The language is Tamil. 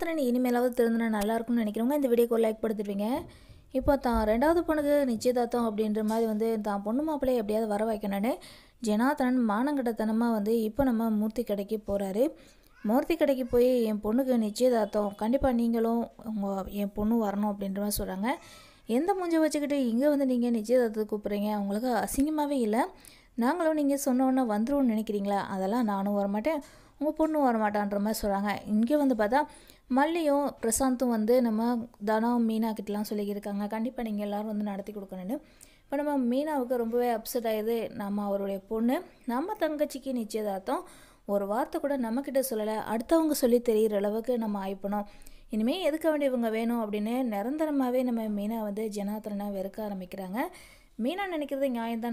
திறன் இனிமேலாவது திறந்தனா நல்லா இருக்கும்னு நினைக்கிறவங்க இந்த வீடியோக்கு லைக் படுத்துருவீங்க இப்போ தான் ரெண்டாவது பொண்ணுக்கு நிச்சயதார்த்தம் அப்படின்ற மாதிரி வந்து தான் பொண்ணு மாப்பிள்ளையை எப்படியாவது வர வைக்கணும்னு ஜனாதரன் மானங்கடத்தனமாக வந்து இப்போ நம்ம மூர்த்தி கடைக்கு போகிறாரு மூர்த்தி கடைக்கு போய் என் பொண்ணுக்கு நிச்சயதார்த்தம் கண்டிப்பாக நீங்களும் உங்கள் என் பொண்ணு வரணும் அப்படின்ற மாதிரி சொல்கிறாங்க எந்த மூஞ்சை வச்சுக்கிட்டு இங்கே வந்து நீங்கள் நிச்சயதார்த்தத்தை கூப்பிட்றீங்க அவங்களுக்கு அசிங்கமாகவே இல்லை நாங்களும் நீங்கள் சொன்னோன்னே வந்துடும் நினைக்கிறீங்களா அதெல்லாம் நானும் வரமாட்டேன் உங்கள் பொண்ணும் வரமாட்டான்ற மாதிரி சொல்கிறாங்க இங்கே வந்து பார்த்தா மல்லியும் பிரசாந்தும் வந்து நம்ம தனம் மீனா கிட்டலாம் சொல்லியிருக்காங்க கண்டிப்பாக நீங்கள் எல்லோரும் வந்து நடத்தி கொடுக்கணும்னு இப்போ நம்ம மீனாவுக்கு ரொம்பவே அப்செட் ஆகிடுது நம்ம அவருடைய பொண்ணு நம்ம தங்கச்சிக்கு நிச்சயதார்த்தம் ஒரு வார்த்தை கூட நம்மக்கிட்ட சொல்லலை அடுத்தவங்க சொல்லி தெரிகிற அளவுக்கு நம்ம ஆயிப்பணும் இனிமேல் எதுக்க வேண்டிய இவங்க வேணும் அப்படின்னு நிரந்தரமாகவே நம்ம மீனா வந்து ஜனாதனாக வெறுக்க ஆரம்பிக்கிறாங்க மீனா நினைக்கிறது நியாயம்தான்